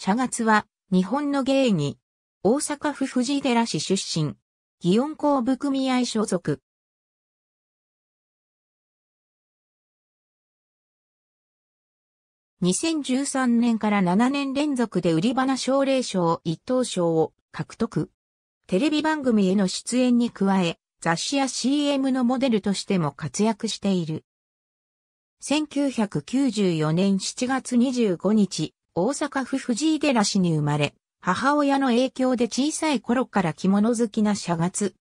社月は、日本の芸に、大阪府藤寺市出身、祇園工部組合所属。2013年から7年連続で売り花奨励賞一等賞を獲得。テレビ番組への出演に加え、雑誌や CM のモデルとしても活躍している。1994年7月25日、大阪府藤井寺市に生まれ、母親の影響で小さい頃から着物好きな社月。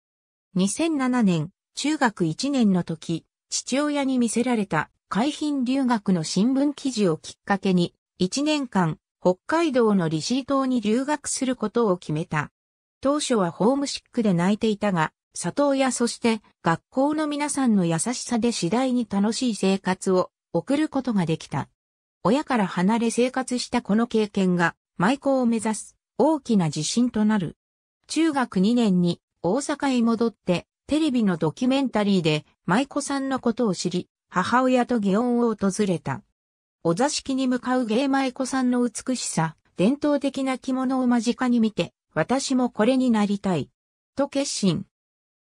2007年、中学1年の時、父親に見せられた海浜留学の新聞記事をきっかけに、1年間、北海道の利尻島に留学することを決めた。当初はホームシックで泣いていたが、里親そして学校の皆さんの優しさで次第に楽しい生活を送ることができた。親から離れ生活したこの経験が、舞妓を目指す大きな自信となる。中学2年に大阪へ戻って、テレビのドキュメンタリーで舞妓さんのことを知り、母親と祇園を訪れた。お座敷に向かう芸舞妓さんの美しさ、伝統的な着物を間近に見て、私もこれになりたい。と決心。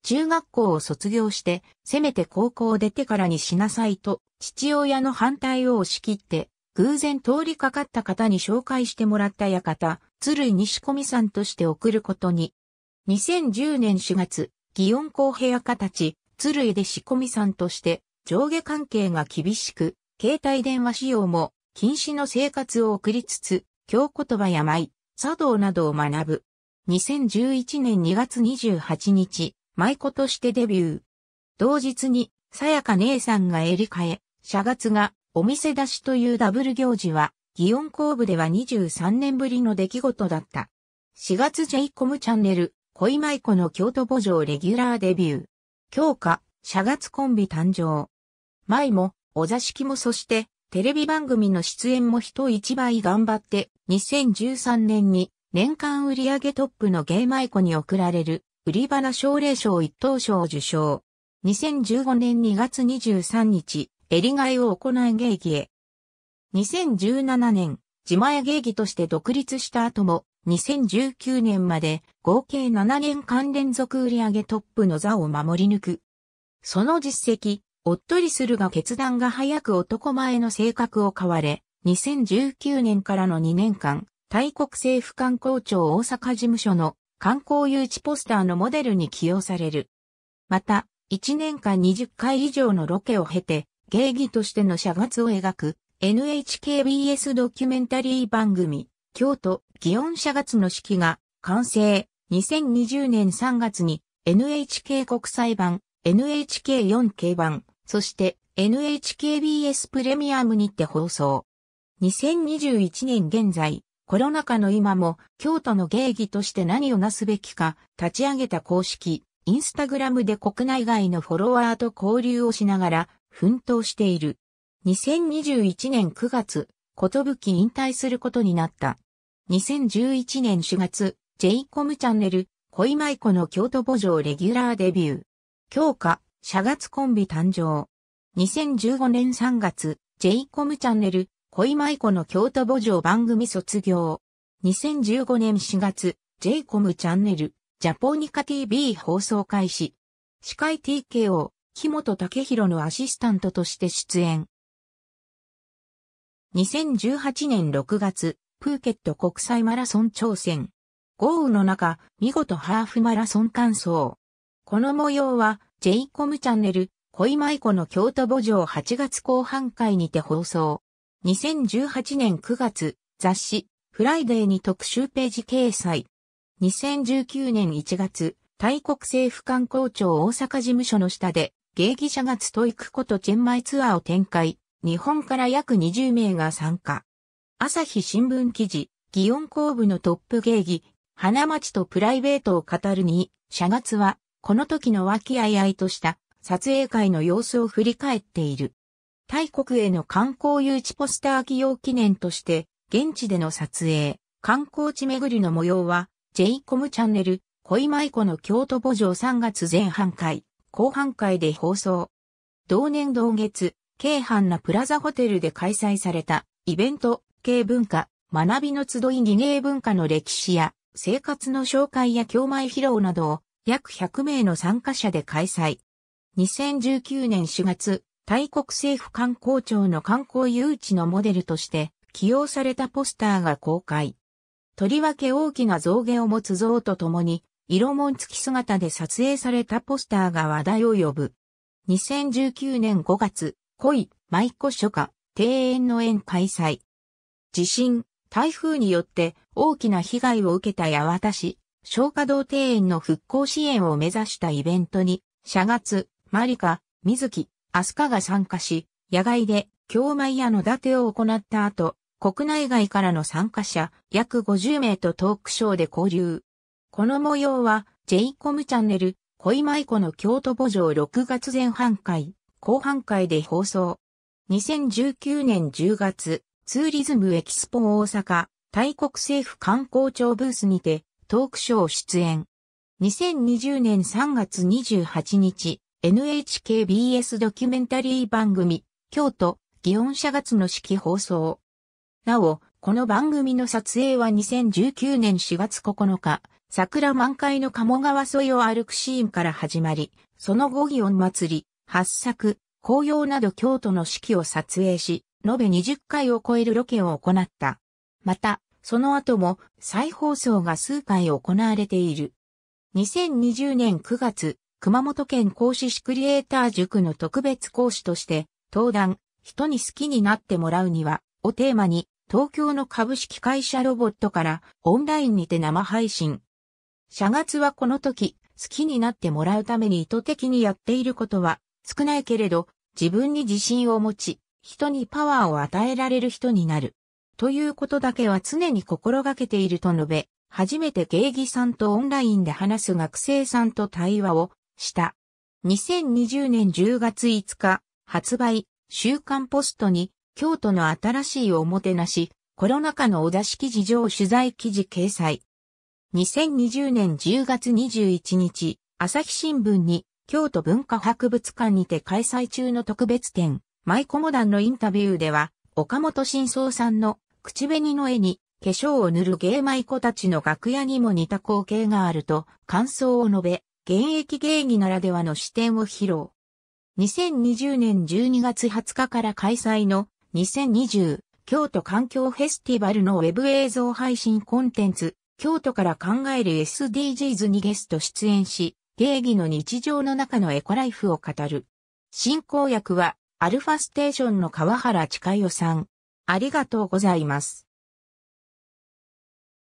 中学校を卒業して、せめて高校を出てからにしなさいと、父親の反対を押し切って、偶然通りかかった方に紹介してもらった館、鶴井西込さんとして送ることに。2010年4月、祇園公平家たち、鶴井で仕込みさんとして、上下関係が厳しく、携帯電話使用も禁止の生活を送りつつ、京言葉や舞、茶道などを学ぶ。2011年2月28日、舞妓としてデビュー。同日に、さやか姉さんが襟替え、社月がお店出しというダブル行事は、祇園工部では23年ぶりの出来事だった。4月 j コムチャンネル、恋舞子の京都墓場レギュラーデビュー。強化、社月コンビ誕生。舞も、お座敷もそして、テレビ番組の出演も人一倍頑張って、2013年に年間売上トップの芸舞子に贈られる、売り花奨励賞一等賞を受賞。2015年2月23日、襟替えを行い芸妓へ。2017年、自前芸妓として独立した後も、2019年まで合計7年間連続売上トップの座を守り抜く。その実績、おっとりするが決断が早く男前の性格を変われ、2019年からの2年間、大国政府観光庁大阪事務所の観光誘致ポスターのモデルに起用される。また、1年間20回以上のロケを経て、芸妓としての写月を描く NHKBS ドキュメンタリー番組京都祇園写月の式が完成2020年3月に NHK 国際版 NHK4K 版そして NHKBS プレミアムにて放送2021年現在コロナ禍の今も京都の芸妓として何をなすべきか立ち上げた公式インスタグラムで国内外のフォロワーと交流をしながら奮闘している。2021年9月、ことぶき引退することになった。2011年4月、ジェイコムチャンネル、恋舞子の京都墓場レギュラーデビュー。強化、社月コンビ誕生。2015年3月、ジェイコムチャンネル、恋舞子の京都墓場番組卒業。2015年4月、ジェイコムチャンネル、ジャポニカ TV 放送開始。司会 TKO、木本武宏のアシスタントとして出演。2018年6月、プーケット国際マラソン挑戦。豪雨の中、見事ハーフマラソン完走。この模様は、ジェイコムチャンネル、恋舞子の京都墓場8月後半回にて放送。2018年9月、雑誌、フライデーに特集ページ掲載。2019年1月、大国政府官公庁大阪事務所の下で、芸妓者がといくことチェンマイツアーを展開、日本から約20名が参加。朝日新聞記事、祇園工部のトップ芸妓、花町とプライベートを語るに、社月は、この時の和気あいあいとした撮影会の様子を振り返っている。大国への観光誘致ポスター起用記念として、現地での撮影、観光地巡りの模様は、j コムチャンネル、恋舞子の京都墓場3月前半回。後半会で放送。同年同月、京阪なプラザホテルで開催されたイベント、経文化、学びの集い儀芸文化の歴史や生活の紹介や教前披露などを約100名の参加者で開催。2019年4月、大国政府観光庁の観光誘致のモデルとして起用されたポスターが公開。とりわけ大きな増形を持つ像とともに色紋付き姿で撮影されたポスターが話題を呼ぶ。2019年5月、恋、舞子初夏、庭園の園開催。地震、台風によって大きな被害を受けた八幡市、昇華道庭園の復興支援を目指したイベントに、社月、マリカ、水木、アスカが参加し、野外で、京舞屋の伊てを行った後、国内外からの参加者、約50名とトークショーで交流。この模様は、J-COM チャンネル、恋舞子の京都墓場6月前半回、後半回で放送。2019年10月、ツーリズムエキスポ大阪、大国政府観光庁ブースにて、トークショー出演。2020年3月28日、NHKBS ドキュメンタリー番組、京都、祇園社月の式放送。なお、この番組の撮影は2019年4月9日、桜満開の鴨川沿いを歩くシーンから始まり、その後祇園祭り、八作、紅葉など京都の四季を撮影し、延べ20回を超えるロケを行った。また、その後も再放送が数回行われている。2020年9月、熊本県講師シクリエイター塾の特別講師として、登壇、人に好きになってもらうには、をテーマに、東京の株式会社ロボットからオンラインにて生配信、社月はこの時、好きになってもらうために意図的にやっていることは少ないけれど、自分に自信を持ち、人にパワーを与えられる人になる。ということだけは常に心がけていると述べ、初めて芸妓さんとオンラインで話す学生さんと対話をした。2020年10月5日、発売、週刊ポストに、京都の新しいおもてなし、コロナ禍のお出し記事上取材記事掲載。2020年10月21日、朝日新聞に京都文化博物館にて開催中の特別展、舞子モダンのインタビューでは、岡本新総さんの口紅の絵に化粧を塗る芸舞子たちの楽屋にも似た光景があると感想を述べ、現役芸妓ならではの視点を披露。2020年12月20日から開催の2020京都環境フェスティバルのウェブ映像配信コンテンツ京都から考える SDGs にゲスト出演し、芸儀の日常の中のエコライフを語る。進行役は、アルファステーションの川原千佳代さん。ありがとうございます。